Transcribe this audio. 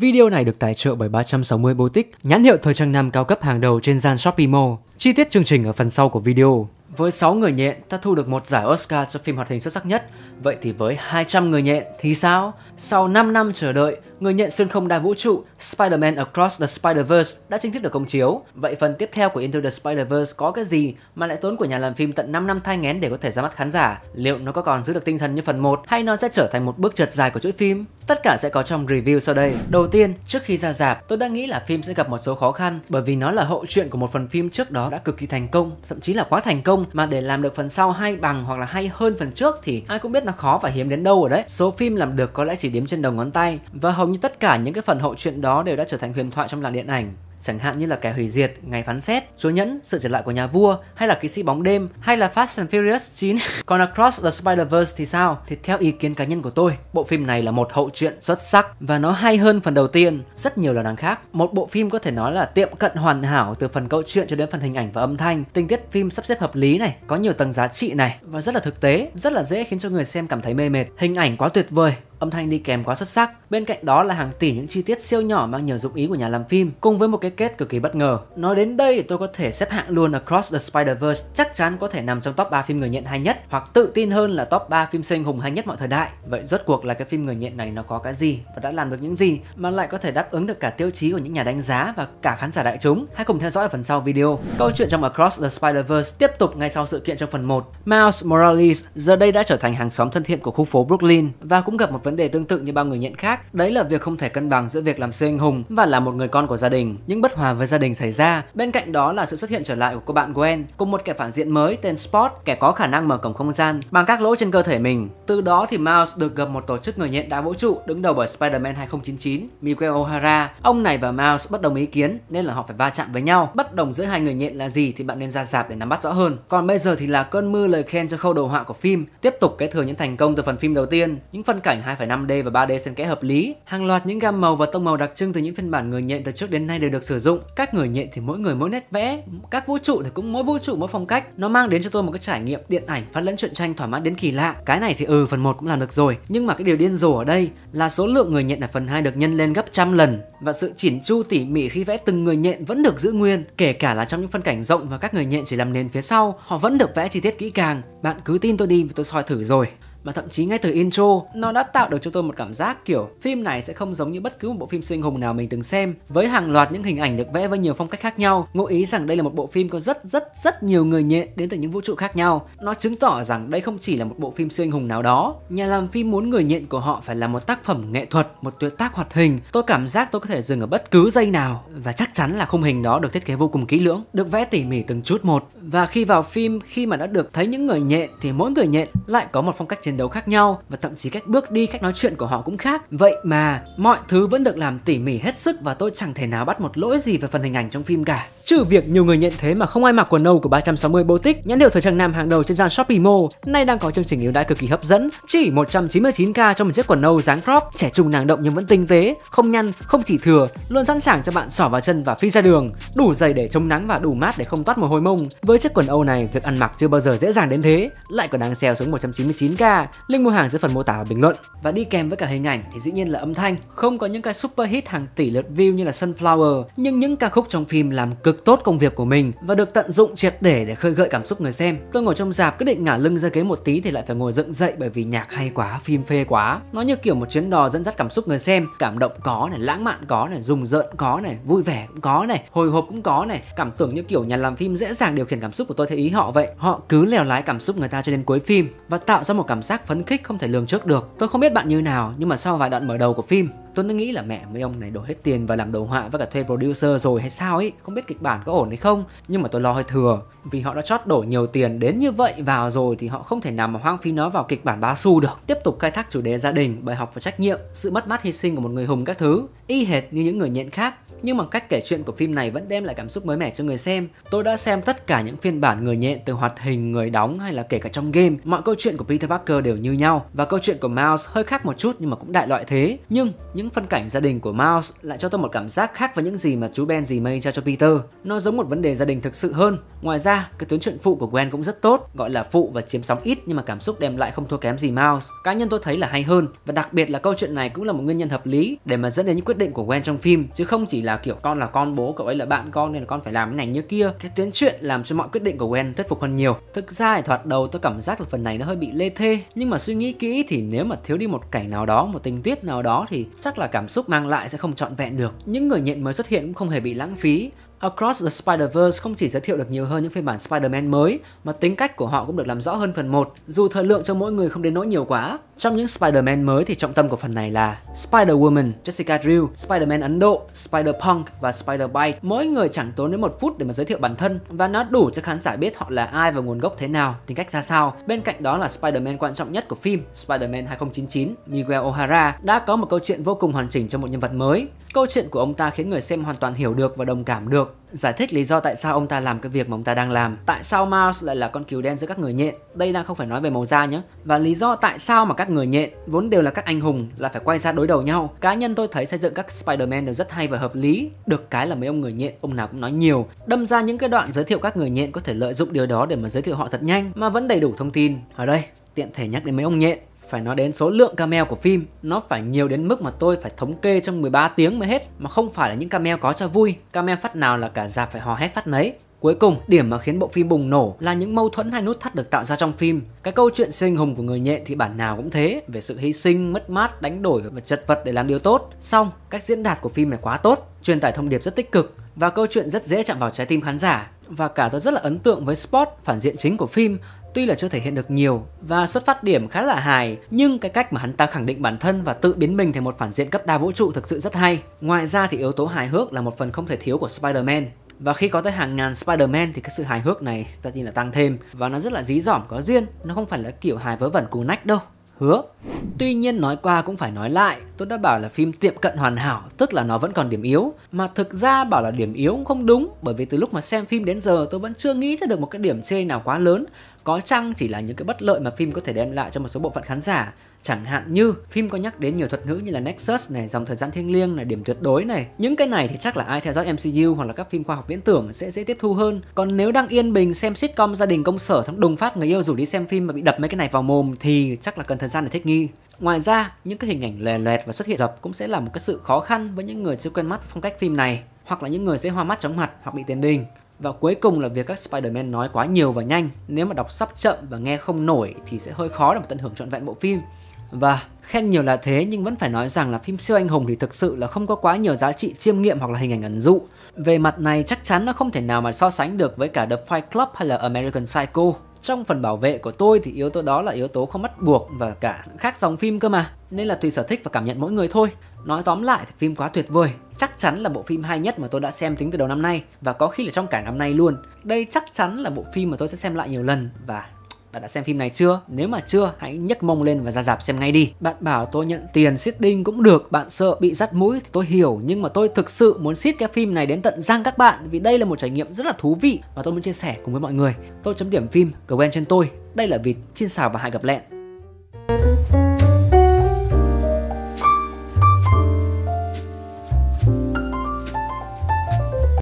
Video này được tài trợ bởi 360 Boutique, nhãn hiệu thời trang nam cao cấp hàng đầu trên gian Shopee Mall. Chi tiết chương trình ở phần sau của video. Với 6 người nhện, ta thu được một giải Oscar cho phim hoạt hình xuất sắc nhất. Vậy thì với 200 người nhện thì sao? Sau 5 năm chờ đợi, người nhện xuyên không đa vũ trụ Spider-Man Across the Spider-Verse đã chính thức được công chiếu. Vậy phần tiếp theo của Into the Spider-Verse có cái gì mà lại tốn của nhà làm phim tận 5 năm thai nghén để có thể ra mắt khán giả? Liệu nó có còn giữ được tinh thần như phần 1 hay nó sẽ trở thành một bước trượt dài của chuỗi phim? Tất cả sẽ có trong review sau đây. Đầu tiên, trước khi ra rạp, tôi đã nghĩ là phim sẽ gặp một số khó khăn bởi vì nó là hậu truyện của một phần phim trước đó đã cực kỳ thành công, thậm chí là quá thành công mà để làm được phần sau hay bằng hoặc là hay hơn phần trước thì ai cũng biết nó khó và hiếm đến đâu rồi đấy. Số phim làm được có lẽ chỉ đếm trên đầu ngón tay và hầu như tất cả những cái phần hậu truyện đó đều đã trở thành huyền thoại trong làng điện ảnh chẳng hạn như là kẻ hủy diệt, ngày phán xét, chúa nhẫn, sự trở lại của nhà vua, hay là kỵ sĩ bóng đêm, hay là Fast and Furious 9. Còn Across the Spider-Verse thì sao? Thì theo ý kiến cá nhân của tôi, bộ phim này là một hậu truyện xuất sắc và nó hay hơn phần đầu tiên rất nhiều lần đằng khác. Một bộ phim có thể nói là tiệm cận hoàn hảo từ phần câu chuyện cho đến phần hình ảnh và âm thanh. Tình tiết phim sắp xếp hợp lý này, có nhiều tầng giá trị này và rất là thực tế, rất là dễ khiến cho người xem cảm thấy mê mệt. Hình ảnh quá tuyệt vời, âm thanh đi kèm quá xuất sắc. Bên cạnh đó là hàng tỷ những chi tiết siêu nhỏ mang nhiều dụng ý của nhà làm phim cùng với một cái kết cực kỳ bất ngờ. Nói đến đây tôi có thể xếp hạng luôn Across the Spider-Verse chắc chắn có thể nằm trong top 3 phim người nhện hay nhất hoặc tự tin hơn là top 3 phim sinh hùng hay nhất mọi thời đại. Vậy rốt cuộc là cái phim người nhện này nó có cái gì và đã làm được những gì mà lại có thể đáp ứng được cả tiêu chí của những nhà đánh giá và cả khán giả đại chúng? Hãy cùng theo dõi ở phần sau video. Câu chuyện trong Across the Spider-Verse tiếp tục ngay sau sự kiện trong phần 1. Miles Morales giờ đây đã trở thành hàng xóm thân thiện của khu phố Brooklyn và cũng gặp một vấn vấn đề tương tự như bao người nhận khác, đấy là việc không thể cân bằng giữa việc làm siêu anh hùng và là một người con của gia đình. Những bất hòa với gia đình xảy ra, bên cạnh đó là sự xuất hiện trở lại của cô bạn Gwen cùng một kẻ phản diện mới tên Spot, kẻ có khả năng mở cổng không gian bằng các lỗ trên cơ thể mình. Từ đó thì Mouse được gặp một tổ chức người nhận đa vũ trụ đứng đầu bởi Spider-Man 2099, Miguel O'Hara. Ông này và Mouse bất đồng ý kiến nên là họ phải va chạm với nhau. Bất đồng giữa hai người nhện là gì thì bạn nên ra dạp để nắm bắt rõ hơn. Còn bây giờ thì là cơn mưa lời khen cho khâu đồ họa của phim, tiếp tục kế thừa những thành công từ phần phim đầu tiên. Những phân cảnh hai 2,5D và 3D xen kẽ hợp lý. Hàng loạt những gam màu và tông màu đặc trưng từ những phiên bản người nhện từ trước đến nay đều được sử dụng. Các người nhện thì mỗi người mỗi nét vẽ, các vũ trụ thì cũng mỗi vũ trụ mỗi phong cách. Nó mang đến cho tôi một cái trải nghiệm điện ảnh phát lẫn truyện tranh thỏa mãn đến kỳ lạ. Cái này thì ừ phần 1 cũng làm được rồi, nhưng mà cái điều điên rồ ở đây là số lượng người nhện ở phần 2 được nhân lên gấp trăm lần và sự chỉn chu tỉ mỉ khi vẽ từng người nhện vẫn được giữ nguyên, kể cả là trong những phân cảnh rộng và các người nhện chỉ làm nền phía sau, họ vẫn được vẽ chi tiết kỹ càng. Bạn cứ tin tôi đi vì tôi soi thử rồi mà thậm chí ngay từ intro nó đã tạo được cho tôi một cảm giác kiểu phim này sẽ không giống như bất cứ một bộ phim siêu anh hùng nào mình từng xem với hàng loạt những hình ảnh được vẽ với nhiều phong cách khác nhau ngụ ý rằng đây là một bộ phim có rất rất rất nhiều người nhện đến từ những vũ trụ khác nhau nó chứng tỏ rằng đây không chỉ là một bộ phim siêu anh hùng nào đó nhà làm phim muốn người nhện của họ phải là một tác phẩm nghệ thuật một tuyệt tác hoạt hình tôi cảm giác tôi có thể dừng ở bất cứ giây nào và chắc chắn là khung hình đó được thiết kế vô cùng kỹ lưỡng được vẽ tỉ mỉ từng chút một và khi vào phim khi mà đã được thấy những người nhện thì mỗi người nhện lại có một phong cách chiến chiến đấu khác nhau và thậm chí cách bước đi, cách nói chuyện của họ cũng khác. Vậy mà mọi thứ vẫn được làm tỉ mỉ hết sức và tôi chẳng thể nào bắt một lỗi gì về phần hình ảnh trong phim cả. Trừ việc nhiều người nhận thế mà không ai mặc quần nâu của 360 Boutique, nhãn hiệu thời trang nam hàng đầu trên sàn Shopee Mall, nay đang có chương trình ưu đãi cực kỳ hấp dẫn, chỉ 199k cho một chiếc quần nâu dáng crop, trẻ trung nàng động nhưng vẫn tinh tế, không nhăn, không chỉ thừa, luôn sẵn sàng cho bạn xỏ vào chân và phi ra đường, đủ dày để chống nắng và đủ mát để không toát mồ hôi mông. Với chiếc quần Âu này, việc ăn mặc chưa bao giờ dễ dàng đến thế, lại còn đang sale xuống 199k. Link mua hàng dưới phần mô tả và bình luận. Và đi kèm với cả hình ảnh thì dĩ nhiên là âm thanh, không có những cái super hit hàng tỷ lượt view như là Sunflower, nhưng những ca khúc trong phim làm cực thực tốt công việc của mình và được tận dụng triệt để để khơi gợi cảm xúc người xem. Tôi ngồi trong dạp quyết định ngả lưng ra ghế một tí thì lại phải ngồi dựng dậy bởi vì nhạc hay quá, phim phê quá. Nó như kiểu một chuyến đò dẫn dắt cảm xúc người xem, cảm động có này, lãng mạn có này, rùng rợn có này, vui vẻ cũng có này, hồi hộp cũng có này, cảm tưởng như kiểu nhà làm phim dễ dàng điều khiển cảm xúc của tôi theo ý họ vậy. Họ cứ lèo lái cảm xúc người ta cho đến cuối phim và tạo ra một cảm giác phấn khích không thể lường trước được. Tôi không biết bạn như nào nhưng mà sau vài đoạn mở đầu của phim, Tôi nghĩ là mẹ mấy ông này đổ hết tiền và làm đồ họa với cả thuê producer rồi hay sao ấy, không biết kịch bản có ổn hay không. Nhưng mà tôi lo hơi thừa, vì họ đã chót đổ nhiều tiền đến như vậy vào rồi thì họ không thể nào mà hoang phí nó vào kịch bản bá xu được. Tiếp tục khai thác chủ đề gia đình, bài học và trách nhiệm, sự mất mát hy sinh của một người hùng các thứ, y hệt như những người nhện khác nhưng mà cách kể chuyện của phim này vẫn đem lại cảm xúc mới mẻ cho người xem. Tôi đã xem tất cả những phiên bản người nhện từ hoạt hình, người đóng hay là kể cả trong game. Mọi câu chuyện của Peter Parker đều như nhau và câu chuyện của Mouse hơi khác một chút nhưng mà cũng đại loại thế. Nhưng những phân cảnh gia đình của Mouse lại cho tôi một cảm giác khác với những gì mà chú Ben Gì Mây cho cho Peter. Nó giống một vấn đề gia đình thực sự hơn. Ngoài ra, cái tuyến truyện phụ của Gwen cũng rất tốt, gọi là phụ và chiếm sóng ít nhưng mà cảm xúc đem lại không thua kém gì Mouse. Cá nhân tôi thấy là hay hơn và đặc biệt là câu chuyện này cũng là một nguyên nhân hợp lý để mà dẫn đến những quyết định của Gwen trong phim chứ không chỉ là là kiểu con là con bố cậu ấy là bạn con nên là con phải làm cái này như kia cái tuyến chuyện làm cho mọi quyết định của Gwen thuyết phục hơn nhiều thực ra thì thoạt đầu tôi cảm giác là phần này nó hơi bị lê thê nhưng mà suy nghĩ kỹ thì nếu mà thiếu đi một cảnh nào đó một tình tiết nào đó thì chắc là cảm xúc mang lại sẽ không trọn vẹn được những người nhện mới xuất hiện cũng không hề bị lãng phí Across the Spider-Verse không chỉ giới thiệu được nhiều hơn những phiên bản Spider-Man mới, mà tính cách của họ cũng được làm rõ hơn phần 1, dù thời lượng cho mỗi người không đến nỗi nhiều quá. Trong những Spider-Man mới thì trọng tâm của phần này là Spider-Woman, Jessica Drew, Spider-Man Ấn Độ, Spider-Punk và Spider-Bite. Mỗi người chẳng tốn đến một phút để mà giới thiệu bản thân và nó đủ cho khán giả biết họ là ai và nguồn gốc thế nào, tính cách ra sao. Bên cạnh đó là Spider-Man quan trọng nhất của phim, Spider-Man 2099, Miguel O'Hara đã có một câu chuyện vô cùng hoàn chỉnh cho một nhân vật mới. Câu chuyện của ông ta khiến người xem hoàn toàn hiểu được và đồng cảm được giải thích lý do tại sao ông ta làm cái việc mà ông ta đang làm. Tại sao Mars lại là con cừu đen giữa các người nhện? Đây đang không phải nói về màu da nhé. Và lý do tại sao mà các người nhện vốn đều là các anh hùng là phải quay ra đối đầu nhau. Cá nhân tôi thấy xây dựng các Spider-Man đều rất hay và hợp lý. Được cái là mấy ông người nhện ông nào cũng nói nhiều. Đâm ra những cái đoạn giới thiệu các người nhện có thể lợi dụng điều đó để mà giới thiệu họ thật nhanh mà vẫn đầy đủ thông tin. Ở đây tiện thể nhắc đến mấy ông nhện phải nói đến số lượng cameo của phim, nó phải nhiều đến mức mà tôi phải thống kê trong 13 tiếng mới hết, mà không phải là những cameo có cho vui, cameo phát nào là cả già phải hò hét phát nấy. Cuối cùng, điểm mà khiến bộ phim bùng nổ là những mâu thuẫn hay nút thắt được tạo ra trong phim. Cái câu chuyện siêu anh hùng của người nhện thì bản nào cũng thế, về sự hy sinh, mất mát, đánh đổi và chật vật để làm điều tốt. Xong, cách diễn đạt của phim này quá tốt, truyền tải thông điệp rất tích cực và câu chuyện rất dễ chạm vào trái tim khán giả. Và cả tôi rất là ấn tượng với Spot, phản diện chính của phim, Tuy là chưa thể hiện được nhiều và xuất phát điểm khá là hài, nhưng cái cách mà hắn ta khẳng định bản thân và tự biến mình thành một phản diện cấp đa vũ trụ thực sự rất hay. Ngoài ra thì yếu tố hài hước là một phần không thể thiếu của Spider-Man. Và khi có tới hàng ngàn Spider-Man thì cái sự hài hước này tất nhiên là tăng thêm và nó rất là dí dỏm có duyên, nó không phải là kiểu hài vớ vẩn cú nách đâu hứa. Tuy nhiên nói qua cũng phải nói lại, tôi đã bảo là phim tiệm cận hoàn hảo, tức là nó vẫn còn điểm yếu. Mà thực ra bảo là điểm yếu cũng không đúng, bởi vì từ lúc mà xem phim đến giờ tôi vẫn chưa nghĩ ra được một cái điểm chê nào quá lớn có chăng chỉ là những cái bất lợi mà phim có thể đem lại cho một số bộ phận khán giả chẳng hạn như phim có nhắc đến nhiều thuật ngữ như là nexus này dòng thời gian thiêng liêng này điểm tuyệt đối này những cái này thì chắc là ai theo dõi mcu hoặc là các phim khoa học viễn tưởng sẽ dễ tiếp thu hơn còn nếu đang yên bình xem sitcom gia đình công sở xong đùng phát người yêu rủ đi xem phim mà bị đập mấy cái này vào mồm thì chắc là cần thời gian để thích nghi Ngoài ra, những cái hình ảnh lè loẹt và xuất hiện dập cũng sẽ là một cái sự khó khăn với những người chưa quen mắt phong cách phim này hoặc là những người dễ hoa mắt chóng mặt hoặc bị tiền đình và cuối cùng là việc các Spider-Man nói quá nhiều và nhanh, nếu mà đọc sắp chậm và nghe không nổi thì sẽ hơi khó để mà tận hưởng trọn vẹn bộ phim. Và khen nhiều là thế nhưng vẫn phải nói rằng là phim siêu anh hùng thì thực sự là không có quá nhiều giá trị chiêm nghiệm hoặc là hình ảnh ẩn dụ. Về mặt này chắc chắn nó không thể nào mà so sánh được với cả The Fight Club hay là American Psycho trong phần bảo vệ của tôi thì yếu tố đó là yếu tố không bắt buộc và cả khác dòng phim cơ mà nên là tùy sở thích và cảm nhận mỗi người thôi nói tóm lại thì phim quá tuyệt vời chắc chắn là bộ phim hay nhất mà tôi đã xem tính từ đầu năm nay và có khi là trong cả năm nay luôn đây chắc chắn là bộ phim mà tôi sẽ xem lại nhiều lần và bạn đã xem phim này chưa? Nếu mà chưa, hãy nhấc mông lên và ra dạp xem ngay đi. Bạn bảo tôi nhận tiền siết đinh cũng được, bạn sợ bị dắt mũi thì tôi hiểu, nhưng mà tôi thực sự muốn siết cái phim này đến tận răng các bạn vì đây là một trải nghiệm rất là thú vị và tôi muốn chia sẻ cùng với mọi người. Tôi chấm điểm phim, comment trên tôi. Đây là vịt, xin xào và hại gặp lẹn.